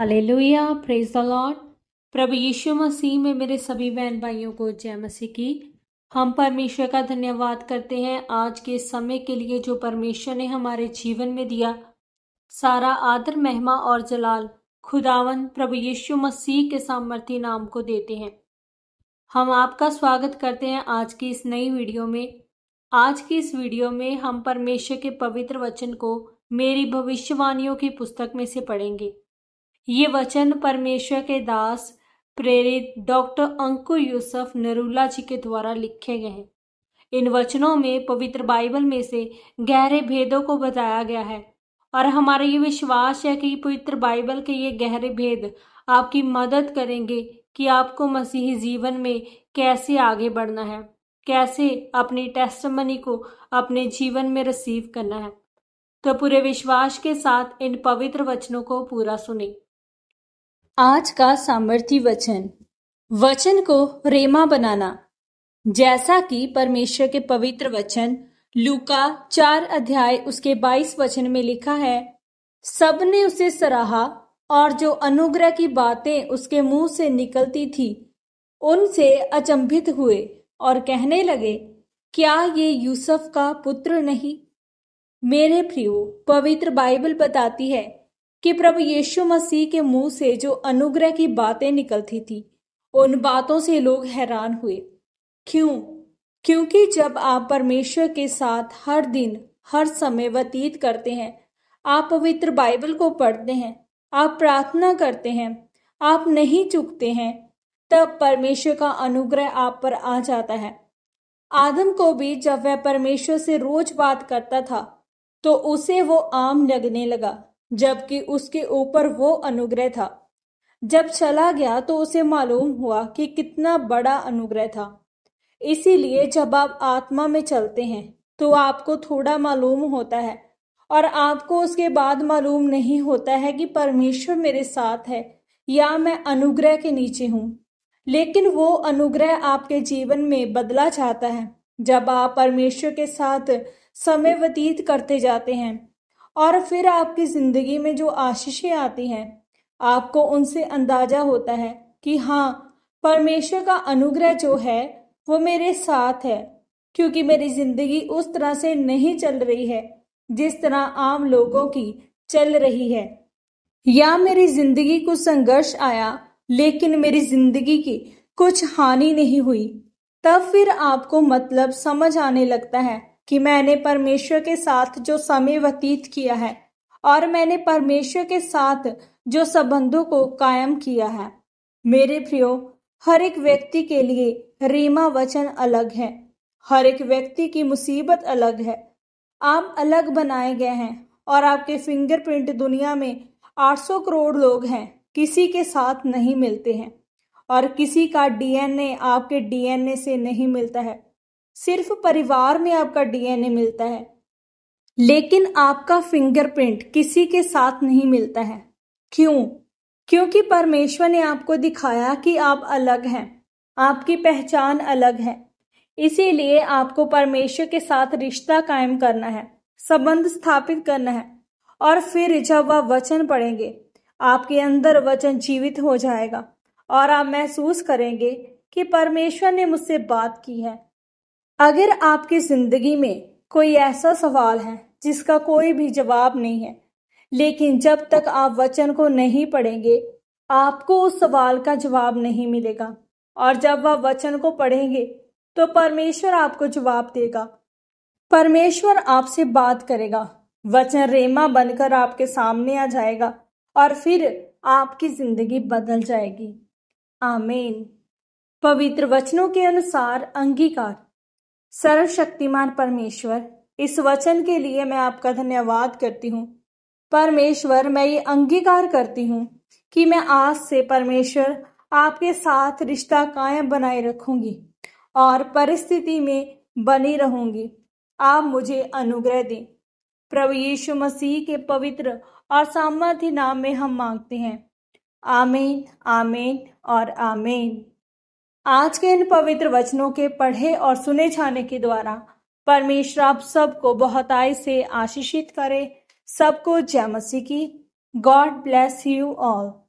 hallelujah praise the Lord प्रभु यीशु मसीह में मेरे सभी बहन भाइयों को जय मसीह की हम परमेश्वर का धन्यवाद करते हैं आज के समय के लिए जो परमेश्वर ने हमारे जीवन में दिया सारा आदर महिमा और जलाल खुदावन प्रभु यीशु मसीह के सामर्थ्य नाम को देते हैं हम आपका स्वागत करते हैं आज की इस नई वीडियो में आज की इस वीडियो में हम परमेश्वर के पवित्र वचन को मेरी भविष्यवाणियों की पुस्तक में से पढ़ेंगे ये वचन परमेश्वर के दास प्रेरित डॉक्टर अंकु यूसुफ नरूला जी के द्वारा लिखे गए हैं इन वचनों में पवित्र बाइबल में से गहरे भेदों को बताया गया है और हमारा ये विश्वास है कि पवित्र बाइबल के ये गहरे भेद आपकी मदद करेंगे कि आपको मसीही जीवन में कैसे आगे बढ़ना है कैसे अपनी टेस्ट को अपने जीवन में रिसीव करना है तो पूरे विश्वास के साथ इन पवित्र वचनों को पूरा सुने आज का सामर्थ्य वचन वचन को रेमा बनाना जैसा कि परमेश्वर के पवित्र वचन लूका चार अध्याय उसके बाईस वचन में लिखा है सब ने उसे सराहा और जो अनुग्रह की बातें उसके मुंह से निकलती थी उनसे अचंभित हुए और कहने लगे क्या ये यूसुफ का पुत्र नहीं मेरे प्रियो पवित्र बाइबल बताती है कि प्रभु यीशु मसीह के मुंह से जो अनुग्रह की बातें निकलती थी उन बातों से लोग हैरान हुए क्यों क्योंकि जब आप परमेश्वर के साथ हर दिन हर समय व्यतीत करते हैं आप पवित्र बाइबल को पढ़ते हैं आप प्रार्थना करते हैं आप नहीं चुकते हैं तब परमेश्वर का अनुग्रह आप पर आ जाता है आदम को भी जब वह परमेश्वर से रोज बात करता था तो उसे वो आम लगने लगा जबकि उसके ऊपर वो अनुग्रह था जब चला गया तो उसे मालूम हुआ कि कितना बड़ा अनुग्रह था इसीलिए जब आप आत्मा में चलते हैं तो आपको थोड़ा मालूम होता है और आपको उसके बाद मालूम नहीं होता है कि परमेश्वर मेरे साथ है या मैं अनुग्रह के नीचे हूँ लेकिन वो अनुग्रह आपके जीवन में बदला जाता है जब आप परमेश्वर के साथ समय व्यतीत करते जाते हैं और फिर आपकी ज़िंदगी में जो आशीषें आती हैं आपको उनसे अंदाजा होता है कि हाँ परमेश्वर का अनुग्रह जो है वो मेरे साथ है क्योंकि मेरी ज़िंदगी उस तरह से नहीं चल रही है जिस तरह आम लोगों की चल रही है या मेरी ज़िंदगी को संघर्ष आया लेकिन मेरी ज़िंदगी की कुछ हानि नहीं हुई तब फिर आपको मतलब समझ आने लगता है कि मैंने परमेश्वर के साथ जो समय व्यतीत किया है और मैंने परमेश्वर के साथ जो संबंधों को कायम किया है मेरे प्रियो हर एक व्यक्ति के लिए रीमा वचन अलग है हर एक व्यक्ति की मुसीबत अलग है आप अलग बनाए गए हैं और आपके फिंगरप्रिंट दुनिया में 800 करोड़ लोग हैं किसी के साथ नहीं मिलते हैं और किसी का डीएनए आपके डीएनए से नहीं मिलता है सिर्फ परिवार में आपका डीएनए मिलता है लेकिन आपका फिंगरप्रिंट किसी के साथ नहीं मिलता है क्यों क्योंकि परमेश्वर ने आपको दिखाया कि आप अलग हैं आपकी पहचान अलग है इसीलिए आपको परमेश्वर के साथ रिश्ता कायम करना है संबंध स्थापित करना है और फिर जब वह वचन पढ़ेंगे आपके अंदर वचन जीवित हो जाएगा और आप महसूस करेंगे कि परमेश्वर ने मुझसे बात की है अगर आपकी जिंदगी में कोई ऐसा सवाल है जिसका कोई भी जवाब नहीं है लेकिन जब तक आप वचन को नहीं पढ़ेंगे आपको उस सवाल का जवाब नहीं मिलेगा और जब आप वचन को पढ़ेंगे तो परमेश्वर आपको जवाब देगा परमेश्वर आपसे बात करेगा वचन रेमा बनकर आपके सामने आ जाएगा और फिर आपकी जिंदगी बदल जाएगी आमेन पवित्र वचनों के अनुसार अंगीकार सर्वशक्तिमान परमेश्वर इस वचन के लिए मैं आपका धन्यवाद करती हूँ परमेश्वर मैं ये अंगीकार करती हूँ कि मैं आज से परमेश्वर आपके साथ रिश्ता कायम बनाए रखूंगी और परिस्थिति में बनी रहूंगी आप मुझे अनुग्रह दें प्रभु यीशु मसीह के पवित्र और सामर्थ्य नाम में हम मांगते हैं आमीन आमीन और आमीन आज के इन पवित्र वचनों के पढ़े और सुने जाने के द्वारा परमेश्वर आप सबको बहुत आय से आशीषित करे सबको जय मसीह की गॉड ब्लेस यू ऑल